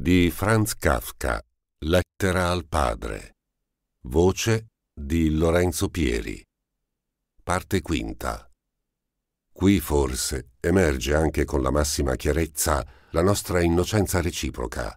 di Franz Kafka, Lettera al padre. Voce di Lorenzo Pieri. Parte quinta. Qui forse emerge anche con la massima chiarezza la nostra innocenza reciproca.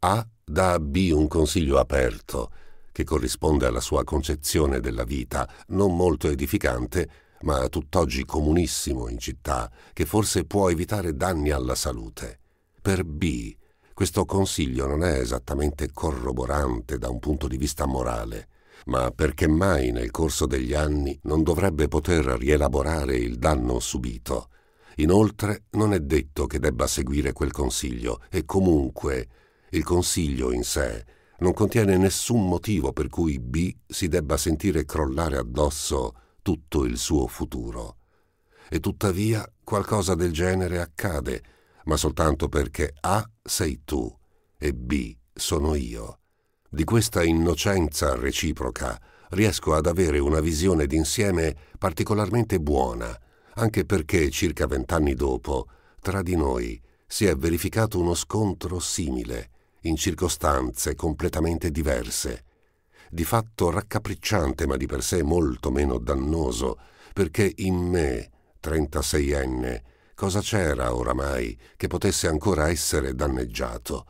A dà a B un consiglio aperto, che corrisponde alla sua concezione della vita, non molto edificante, ma tutt'oggi comunissimo in città, che forse può evitare danni alla salute. Per B questo consiglio non è esattamente corroborante da un punto di vista morale, ma perché mai nel corso degli anni non dovrebbe poter rielaborare il danno subito? Inoltre non è detto che debba seguire quel consiglio e comunque il consiglio in sé non contiene nessun motivo per cui B si debba sentire crollare addosso tutto il suo futuro. E tuttavia qualcosa del genere accade, ma soltanto perché A sei tu e B sono io. Di questa innocenza reciproca riesco ad avere una visione d'insieme particolarmente buona, anche perché circa vent'anni dopo, tra di noi, si è verificato uno scontro simile, in circostanze completamente diverse, di fatto raccapricciante ma di per sé molto meno dannoso, perché in me, 36enne, Cosa c'era oramai che potesse ancora essere danneggiato?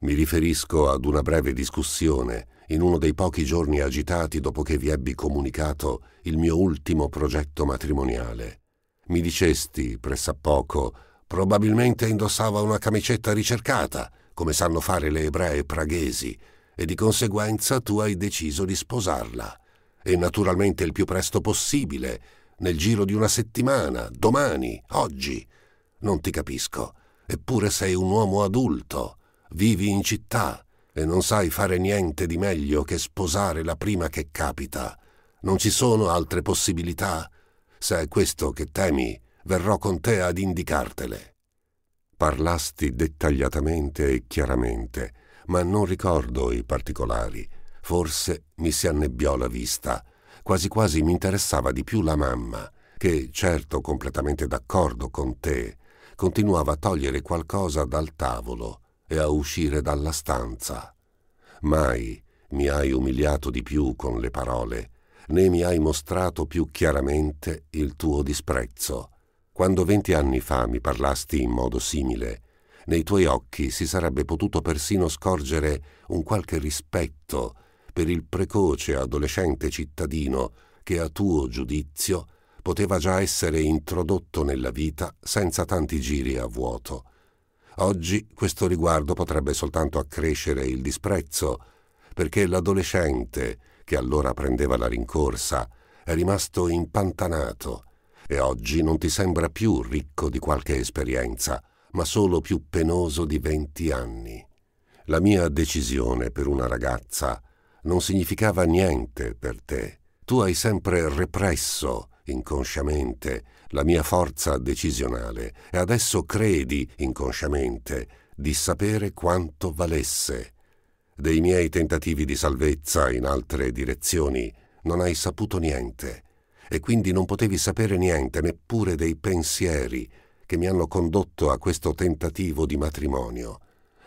Mi riferisco ad una breve discussione in uno dei pochi giorni agitati dopo che vi ebbi comunicato il mio ultimo progetto matrimoniale. Mi dicesti, pressappoco, probabilmente indossava una camicetta ricercata, come sanno fare le ebree praghesi, e di conseguenza tu hai deciso di sposarla. E naturalmente il più presto possibile, nel giro di una settimana, domani, oggi. Non ti capisco. Eppure sei un uomo adulto, vivi in città e non sai fare niente di meglio che sposare la prima che capita. Non ci sono altre possibilità? Se è questo che temi, verrò con te ad indicartele. Parlasti dettagliatamente e chiaramente, ma non ricordo i particolari. Forse mi si annebbiò la vista quasi quasi mi interessava di più la mamma, che, certo completamente d'accordo con te, continuava a togliere qualcosa dal tavolo e a uscire dalla stanza. Mai mi hai umiliato di più con le parole, né mi hai mostrato più chiaramente il tuo disprezzo. Quando venti anni fa mi parlasti in modo simile, nei tuoi occhi si sarebbe potuto persino scorgere un qualche rispetto per il precoce adolescente cittadino che a tuo giudizio poteva già essere introdotto nella vita senza tanti giri a vuoto. Oggi questo riguardo potrebbe soltanto accrescere il disprezzo, perché l'adolescente, che allora prendeva la rincorsa, è rimasto impantanato e oggi non ti sembra più ricco di qualche esperienza, ma solo più penoso di venti anni. La mia decisione per una ragazza non significava niente per te. Tu hai sempre represso inconsciamente la mia forza decisionale e adesso credi inconsciamente di sapere quanto valesse. Dei miei tentativi di salvezza in altre direzioni non hai saputo niente e quindi non potevi sapere niente neppure dei pensieri che mi hanno condotto a questo tentativo di matrimonio.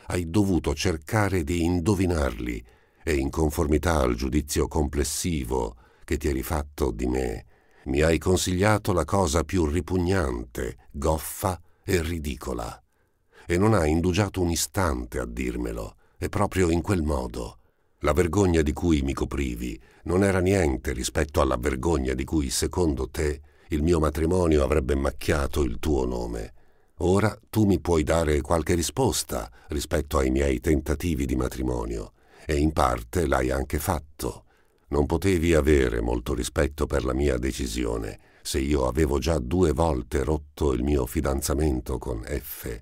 Hai dovuto cercare di indovinarli e in conformità al giudizio complessivo che ti eri fatto di me, mi hai consigliato la cosa più ripugnante, goffa e ridicola. E non hai indugiato un istante a dirmelo, e proprio in quel modo. La vergogna di cui mi coprivi non era niente rispetto alla vergogna di cui, secondo te, il mio matrimonio avrebbe macchiato il tuo nome. Ora tu mi puoi dare qualche risposta rispetto ai miei tentativi di matrimonio e in parte l'hai anche fatto. Non potevi avere molto rispetto per la mia decisione se io avevo già due volte rotto il mio fidanzamento con F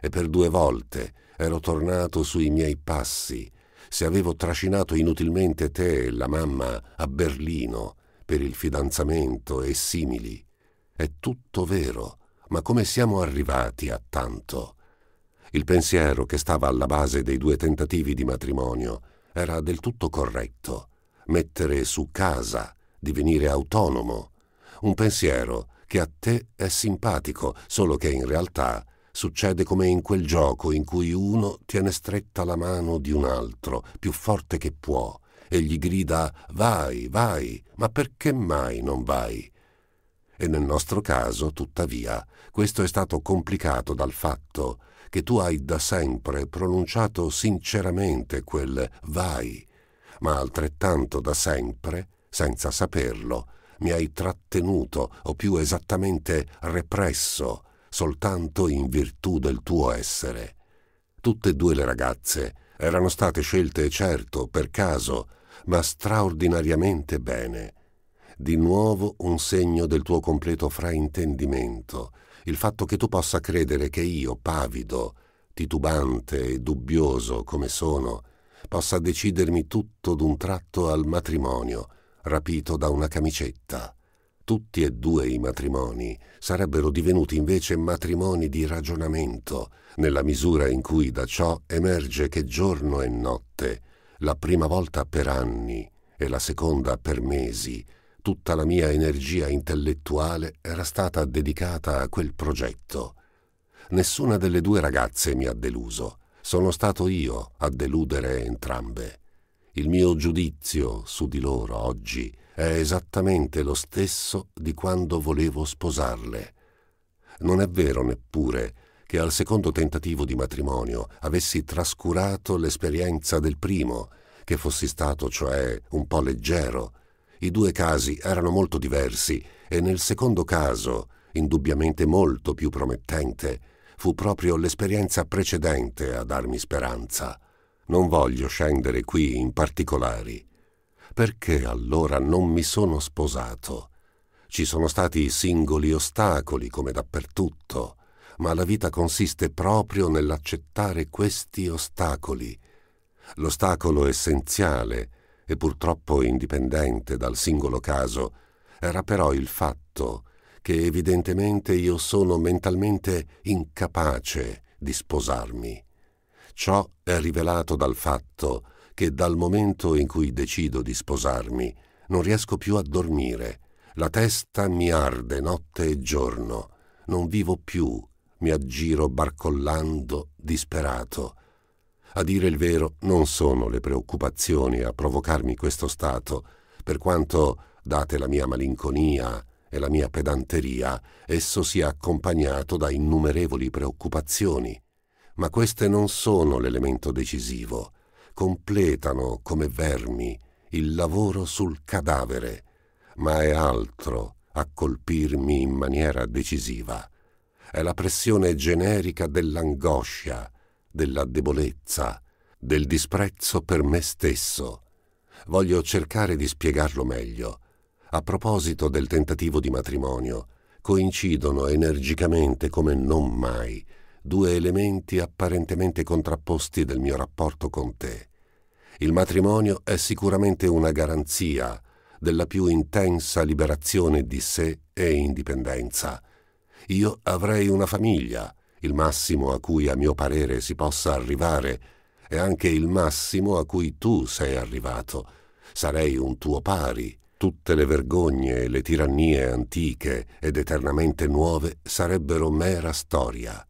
e per due volte ero tornato sui miei passi, se avevo trascinato inutilmente te e la mamma a Berlino per il fidanzamento e simili. È tutto vero, ma come siamo arrivati a tanto? Il pensiero che stava alla base dei due tentativi di matrimonio era del tutto corretto. Mettere su casa, divenire autonomo. Un pensiero che a te è simpatico, solo che in realtà succede come in quel gioco in cui uno tiene stretta la mano di un altro, più forte che può, e gli grida vai, vai, ma perché mai non vai? e nel nostro caso, tuttavia, questo è stato complicato dal fatto che tu hai da sempre pronunciato sinceramente quel vai, ma altrettanto da sempre, senza saperlo, mi hai trattenuto o più esattamente represso soltanto in virtù del tuo essere. Tutte e due le ragazze erano state scelte certo per caso, ma straordinariamente bene di nuovo un segno del tuo completo fraintendimento, il fatto che tu possa credere che io, pavido, titubante e dubbioso come sono, possa decidermi tutto d'un tratto al matrimonio, rapito da una camicetta. Tutti e due i matrimoni sarebbero divenuti invece matrimoni di ragionamento, nella misura in cui da ciò emerge che giorno e notte, la prima volta per anni e la seconda per mesi, Tutta la mia energia intellettuale era stata dedicata a quel progetto. Nessuna delle due ragazze mi ha deluso. Sono stato io a deludere entrambe. Il mio giudizio su di loro oggi è esattamente lo stesso di quando volevo sposarle. Non è vero neppure che al secondo tentativo di matrimonio avessi trascurato l'esperienza del primo, che fossi stato cioè un po' leggero i due casi erano molto diversi e nel secondo caso, indubbiamente molto più promettente, fu proprio l'esperienza precedente a darmi speranza. Non voglio scendere qui in particolari. Perché allora non mi sono sposato? Ci sono stati singoli ostacoli come dappertutto, ma la vita consiste proprio nell'accettare questi ostacoli. L'ostacolo essenziale è e purtroppo indipendente dal singolo caso, era però il fatto che evidentemente io sono mentalmente incapace di sposarmi. Ciò è rivelato dal fatto che dal momento in cui decido di sposarmi non riesco più a dormire, la testa mi arde notte e giorno, non vivo più, mi aggiro barcollando, disperato, a dire il vero, non sono le preoccupazioni a provocarmi questo stato, per quanto, date la mia malinconia e la mia pedanteria, esso sia accompagnato da innumerevoli preoccupazioni. Ma queste non sono l'elemento decisivo. Completano, come vermi, il lavoro sul cadavere, ma è altro a colpirmi in maniera decisiva. È la pressione generica dell'angoscia, della debolezza, del disprezzo per me stesso. Voglio cercare di spiegarlo meglio. A proposito del tentativo di matrimonio, coincidono energicamente come non mai due elementi apparentemente contrapposti del mio rapporto con te. Il matrimonio è sicuramente una garanzia della più intensa liberazione di sé e indipendenza. Io avrei una famiglia, il massimo a cui a mio parere si possa arrivare è anche il massimo a cui tu sei arrivato. Sarei un tuo pari. Tutte le vergogne e le tirannie antiche ed eternamente nuove sarebbero mera storia.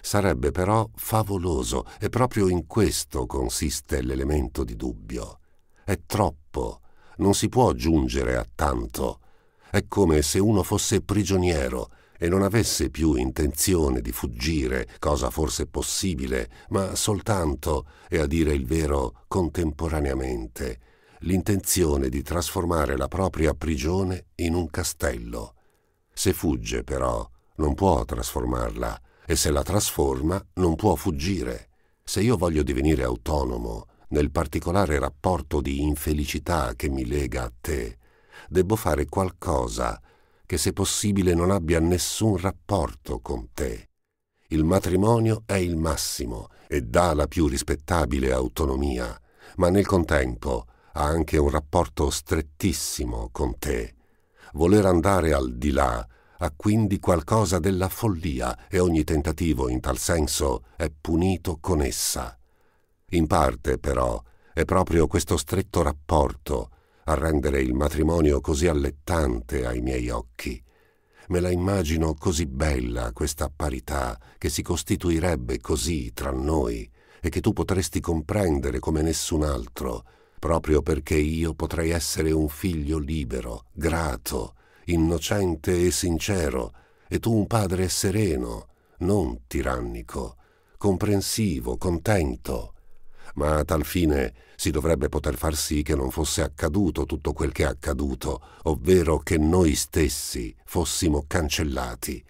Sarebbe però favoloso e proprio in questo consiste l'elemento di dubbio. È troppo, non si può giungere a tanto. È come se uno fosse prigioniero e non avesse più intenzione di fuggire, cosa forse possibile, ma soltanto, e a dire il vero, contemporaneamente, l'intenzione di trasformare la propria prigione in un castello. Se fugge, però, non può trasformarla, e se la trasforma, non può fuggire. Se io voglio divenire autonomo, nel particolare rapporto di infelicità che mi lega a te, debbo fare qualcosa che se possibile non abbia nessun rapporto con te. Il matrimonio è il massimo e dà la più rispettabile autonomia, ma nel contempo ha anche un rapporto strettissimo con te. Voler andare al di là ha quindi qualcosa della follia e ogni tentativo in tal senso è punito con essa. In parte, però, è proprio questo stretto rapporto a rendere il matrimonio così allettante ai miei occhi. Me la immagino così bella questa parità che si costituirebbe così tra noi e che tu potresti comprendere come nessun altro, proprio perché io potrei essere un figlio libero, grato, innocente e sincero, e tu un padre sereno, non tirannico, comprensivo, contento ma a tal fine si dovrebbe poter far sì che non fosse accaduto tutto quel che è accaduto, ovvero che noi stessi fossimo cancellati.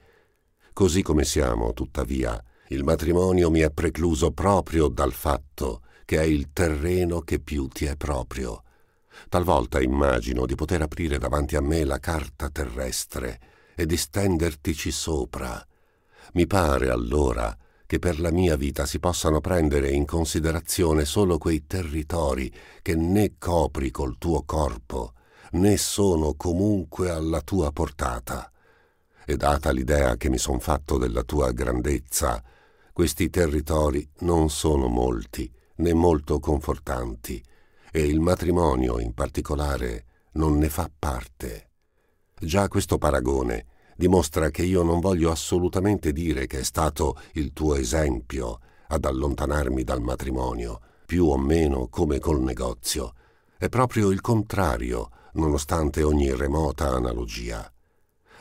Così come siamo, tuttavia, il matrimonio mi è precluso proprio dal fatto che è il terreno che più ti è proprio. Talvolta immagino di poter aprire davanti a me la carta terrestre e di stendertici sopra. Mi pare allora che per la mia vita si possano prendere in considerazione solo quei territori che né copri col tuo corpo, né sono comunque alla tua portata. E data l'idea che mi son fatto della tua grandezza, questi territori non sono molti, né molto confortanti, e il matrimonio in particolare non ne fa parte. Già questo paragone dimostra che io non voglio assolutamente dire che è stato il tuo esempio ad allontanarmi dal matrimonio, più o meno come col negozio. È proprio il contrario, nonostante ogni remota analogia.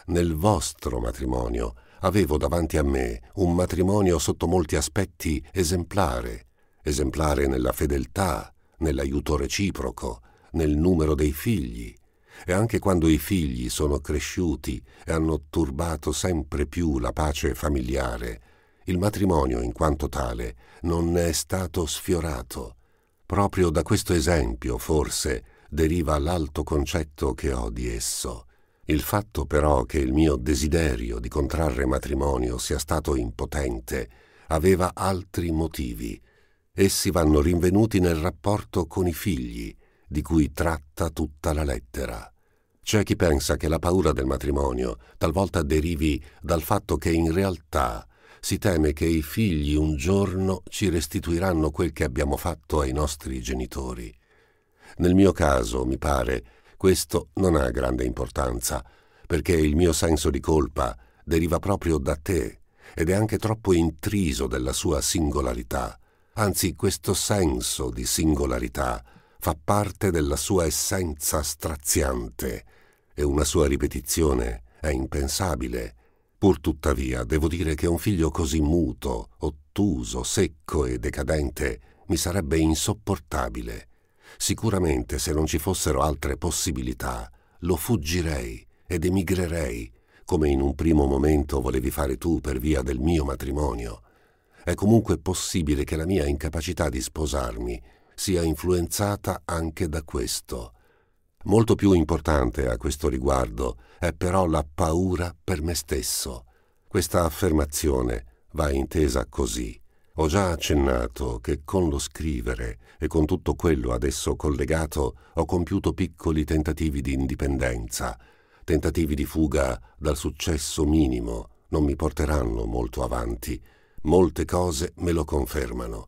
Nel vostro matrimonio avevo davanti a me un matrimonio sotto molti aspetti esemplare, esemplare nella fedeltà, nell'aiuto reciproco, nel numero dei figli, e anche quando i figli sono cresciuti e hanno turbato sempre più la pace familiare, il matrimonio in quanto tale non è stato sfiorato. Proprio da questo esempio, forse, deriva l'alto concetto che ho di esso. Il fatto però che il mio desiderio di contrarre matrimonio sia stato impotente aveva altri motivi. Essi vanno rinvenuti nel rapporto con i figli, di cui tratta tutta la lettera. C'è chi pensa che la paura del matrimonio talvolta derivi dal fatto che in realtà si teme che i figli un giorno ci restituiranno quel che abbiamo fatto ai nostri genitori. Nel mio caso, mi pare, questo non ha grande importanza, perché il mio senso di colpa deriva proprio da te ed è anche troppo intriso della sua singolarità. Anzi, questo senso di singolarità fa parte della sua essenza straziante e una sua ripetizione è impensabile. Pur tuttavia, devo dire che un figlio così muto, ottuso, secco e decadente mi sarebbe insopportabile. Sicuramente se non ci fossero altre possibilità, lo fuggirei ed emigrerei, come in un primo momento volevi fare tu per via del mio matrimonio. È comunque possibile che la mia incapacità di sposarmi sia influenzata anche da questo. Molto più importante a questo riguardo è però la paura per me stesso. Questa affermazione va intesa così. Ho già accennato che con lo scrivere e con tutto quello ad esso collegato ho compiuto piccoli tentativi di indipendenza, tentativi di fuga dal successo minimo non mi porteranno molto avanti. Molte cose me lo confermano.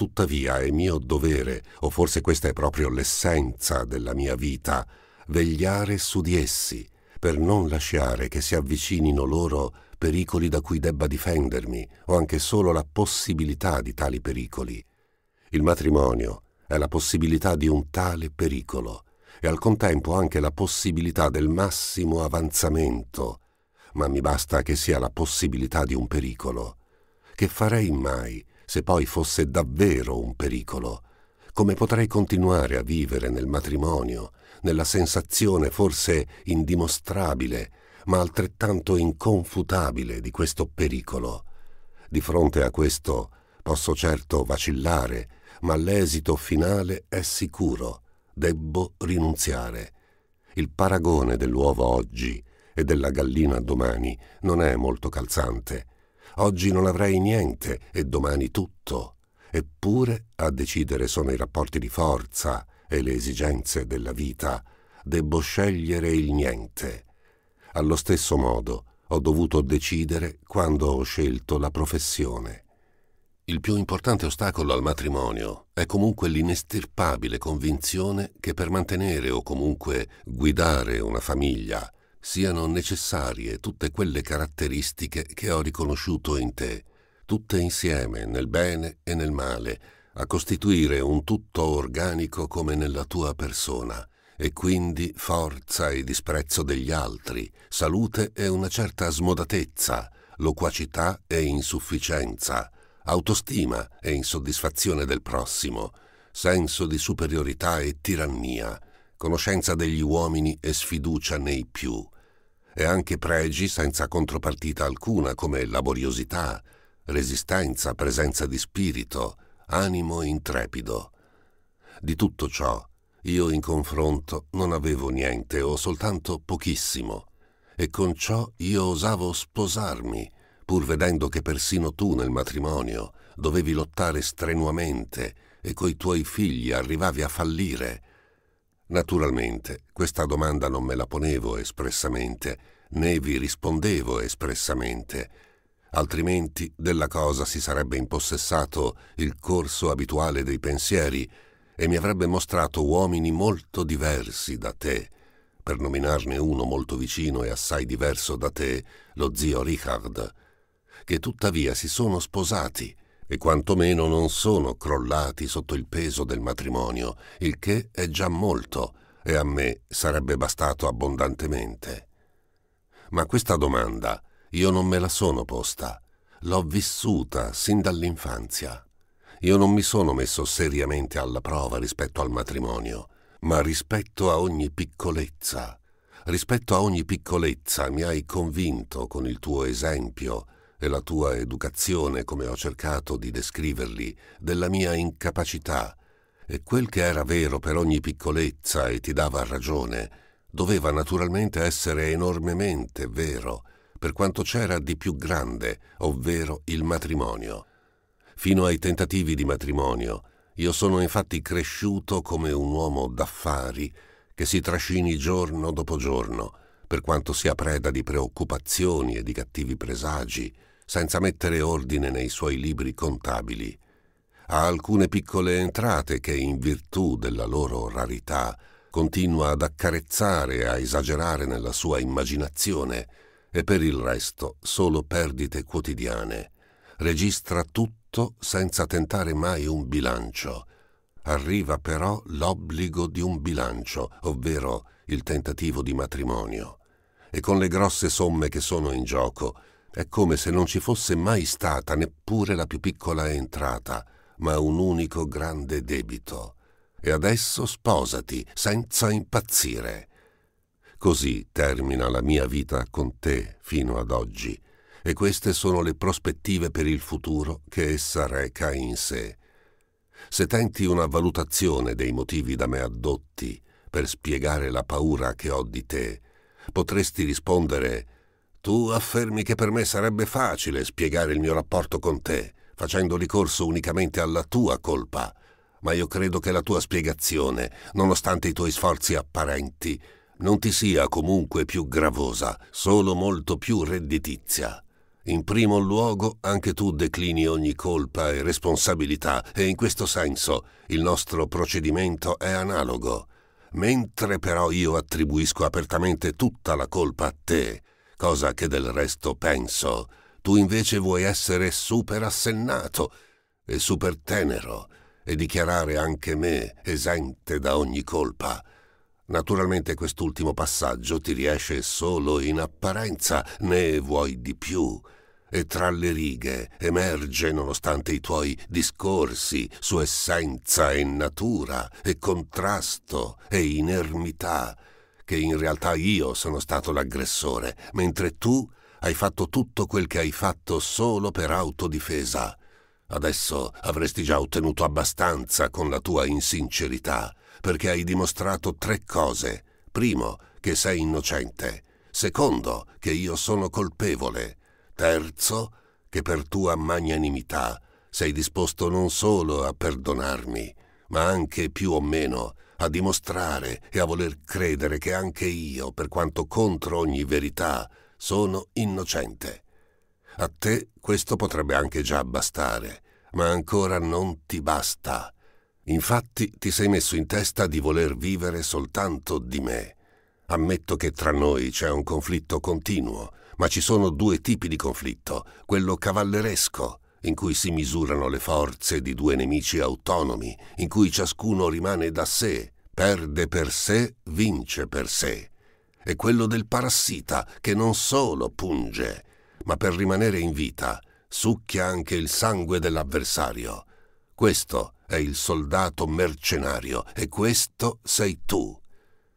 Tuttavia è mio dovere, o forse questa è proprio l'essenza della mia vita, vegliare su di essi, per non lasciare che si avvicinino loro pericoli da cui debba difendermi, o anche solo la possibilità di tali pericoli. Il matrimonio è la possibilità di un tale pericolo, e al contempo anche la possibilità del massimo avanzamento, ma mi basta che sia la possibilità di un pericolo. Che farei mai se poi fosse davvero un pericolo, come potrei continuare a vivere nel matrimonio, nella sensazione forse indimostrabile, ma altrettanto inconfutabile di questo pericolo. Di fronte a questo posso certo vacillare, ma l'esito finale è sicuro, debbo rinunziare. Il paragone dell'uovo oggi e della gallina domani non è molto calzante Oggi non avrei niente e domani tutto. Eppure a decidere sono i rapporti di forza e le esigenze della vita. Debbo scegliere il niente. Allo stesso modo ho dovuto decidere quando ho scelto la professione. Il più importante ostacolo al matrimonio è comunque l'inestirpabile convinzione che per mantenere o comunque guidare una famiglia siano necessarie tutte quelle caratteristiche che ho riconosciuto in te, tutte insieme nel bene e nel male, a costituire un tutto organico come nella tua persona, e quindi forza e disprezzo degli altri, salute e una certa smodatezza, loquacità e insufficienza, autostima e insoddisfazione del prossimo, senso di superiorità e tirannia, conoscenza degli uomini e sfiducia nei più, e anche pregi senza contropartita alcuna come laboriosità, resistenza, presenza di spirito, animo intrepido. Di tutto ciò io in confronto non avevo niente o soltanto pochissimo, e con ciò io osavo sposarmi, pur vedendo che persino tu nel matrimonio dovevi lottare strenuamente e coi tuoi figli arrivavi a fallire, Naturalmente, questa domanda non me la ponevo espressamente, né vi rispondevo espressamente, altrimenti della cosa si sarebbe impossessato il corso abituale dei pensieri e mi avrebbe mostrato uomini molto diversi da te, per nominarne uno molto vicino e assai diverso da te, lo zio Richard, che tuttavia si sono sposati e quantomeno non sono crollati sotto il peso del matrimonio, il che è già molto e a me sarebbe bastato abbondantemente. Ma questa domanda io non me la sono posta, l'ho vissuta sin dall'infanzia. Io non mi sono messo seriamente alla prova rispetto al matrimonio, ma rispetto a ogni piccolezza. Rispetto a ogni piccolezza mi hai convinto con il tuo esempio e la tua educazione, come ho cercato di descriverli, della mia incapacità, e quel che era vero per ogni piccolezza e ti dava ragione, doveva naturalmente essere enormemente vero per quanto c'era di più grande, ovvero il matrimonio. Fino ai tentativi di matrimonio, io sono infatti cresciuto come un uomo d'affari che si trascini giorno dopo giorno, per quanto sia preda di preoccupazioni e di cattivi presagi, senza mettere ordine nei suoi libri contabili. Ha alcune piccole entrate che, in virtù della loro rarità, continua ad accarezzare e a esagerare nella sua immaginazione, e per il resto solo perdite quotidiane. Registra tutto senza tentare mai un bilancio. Arriva però l'obbligo di un bilancio, ovvero il tentativo di matrimonio. E con le grosse somme che sono in gioco, è come se non ci fosse mai stata neppure la più piccola entrata, ma un unico grande debito. E adesso sposati, senza impazzire. Così termina la mia vita con te fino ad oggi, e queste sono le prospettive per il futuro che essa reca in sé. Se tenti una valutazione dei motivi da me addotti per spiegare la paura che ho di te, potresti rispondere tu affermi che per me sarebbe facile spiegare il mio rapporto con te, facendo ricorso unicamente alla tua colpa, ma io credo che la tua spiegazione, nonostante i tuoi sforzi apparenti, non ti sia comunque più gravosa, solo molto più redditizia. In primo luogo anche tu declini ogni colpa e responsabilità e in questo senso il nostro procedimento è analogo. Mentre però io attribuisco apertamente tutta la colpa a te, cosa che del resto penso. Tu invece vuoi essere super assennato e super tenero e dichiarare anche me esente da ogni colpa. Naturalmente quest'ultimo passaggio ti riesce solo in apparenza, ne vuoi di più. E tra le righe emerge, nonostante i tuoi discorsi, su essenza e natura, e contrasto e inermità, che in realtà io sono stato l'aggressore, mentre tu hai fatto tutto quel che hai fatto solo per autodifesa. Adesso avresti già ottenuto abbastanza con la tua insincerità, perché hai dimostrato tre cose. Primo, che sei innocente. Secondo, che io sono colpevole. Terzo, che per tua magnanimità sei disposto non solo a perdonarmi, ma anche più o meno a dimostrare e a voler credere che anche io, per quanto contro ogni verità, sono innocente. A te questo potrebbe anche già bastare, ma ancora non ti basta. Infatti ti sei messo in testa di voler vivere soltanto di me. Ammetto che tra noi c'è un conflitto continuo, ma ci sono due tipi di conflitto, quello cavalleresco, in cui si misurano le forze di due nemici autonomi, in cui ciascuno rimane da sé, perde per sé, vince per sé. È quello del parassita che non solo punge, ma per rimanere in vita succhia anche il sangue dell'avversario. Questo è il soldato mercenario e questo sei tu.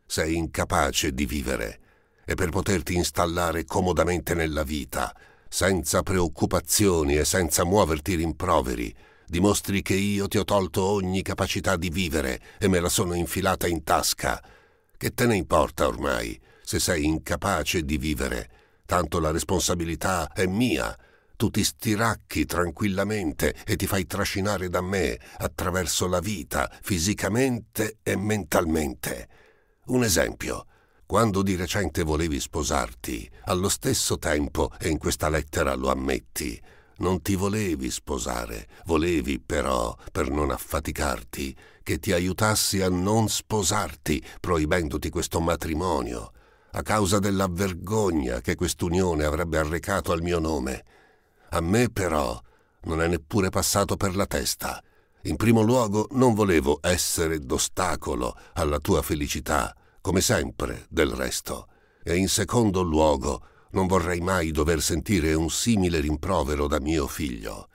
Sei incapace di vivere e per poterti installare comodamente nella vita senza preoccupazioni e senza muoverti rimproveri, dimostri che io ti ho tolto ogni capacità di vivere e me la sono infilata in tasca. Che te ne importa ormai se sei incapace di vivere? Tanto la responsabilità è mia. Tu ti stiracchi tranquillamente e ti fai trascinare da me attraverso la vita, fisicamente e mentalmente. Un esempio. Quando di recente volevi sposarti, allo stesso tempo, e in questa lettera lo ammetti, non ti volevi sposare, volevi però, per non affaticarti, che ti aiutassi a non sposarti, proibendoti questo matrimonio, a causa della vergogna che quest'unione avrebbe arrecato al mio nome. A me però non è neppure passato per la testa. In primo luogo non volevo essere d'ostacolo alla tua felicità, come sempre, del resto. E in secondo luogo, non vorrei mai dover sentire un simile rimprovero da mio figlio.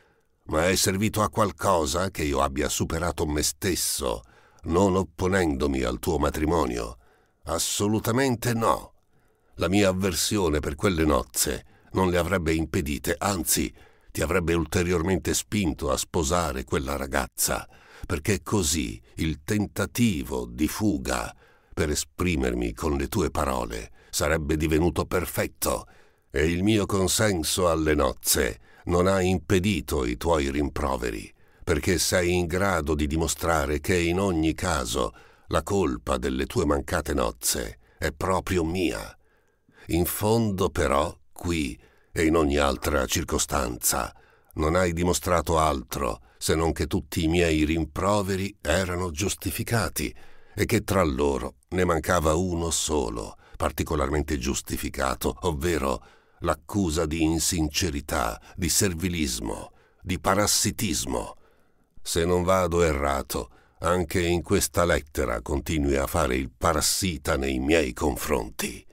Ma è servito a qualcosa che io abbia superato me stesso, non opponendomi al tuo matrimonio? Assolutamente no. La mia avversione per quelle nozze non le avrebbe impedite, anzi, ti avrebbe ulteriormente spinto a sposare quella ragazza, perché così il tentativo di fuga per esprimermi con le tue parole sarebbe divenuto perfetto e il mio consenso alle nozze non ha impedito i tuoi rimproveri, perché sei in grado di dimostrare che in ogni caso la colpa delle tue mancate nozze è proprio mia. In fondo però, qui e in ogni altra circostanza, non hai dimostrato altro se non che tutti i miei rimproveri erano giustificati e che tra loro ne mancava uno solo, particolarmente giustificato, ovvero l'accusa di insincerità, di servilismo, di parassitismo. Se non vado errato, anche in questa lettera continui a fare il parassita nei miei confronti.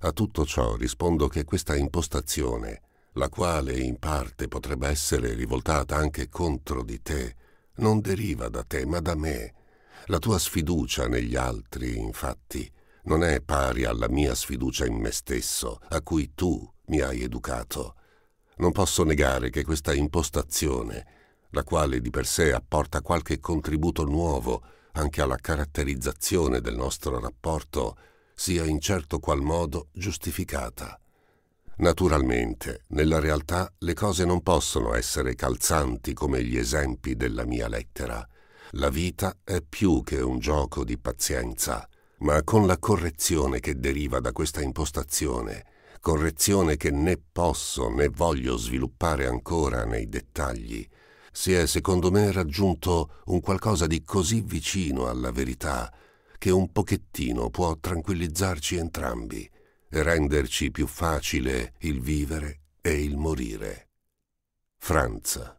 A tutto ciò rispondo che questa impostazione, la quale in parte potrebbe essere rivoltata anche contro di te, non deriva da te, ma da me, la tua sfiducia negli altri, infatti, non è pari alla mia sfiducia in me stesso, a cui tu mi hai educato. Non posso negare che questa impostazione, la quale di per sé apporta qualche contributo nuovo anche alla caratterizzazione del nostro rapporto, sia in certo qual modo giustificata. Naturalmente, nella realtà le cose non possono essere calzanti come gli esempi della mia lettera, la vita è più che un gioco di pazienza, ma con la correzione che deriva da questa impostazione, correzione che né posso né voglio sviluppare ancora nei dettagli, si è secondo me raggiunto un qualcosa di così vicino alla verità che un pochettino può tranquillizzarci entrambi e renderci più facile il vivere e il morire. Franza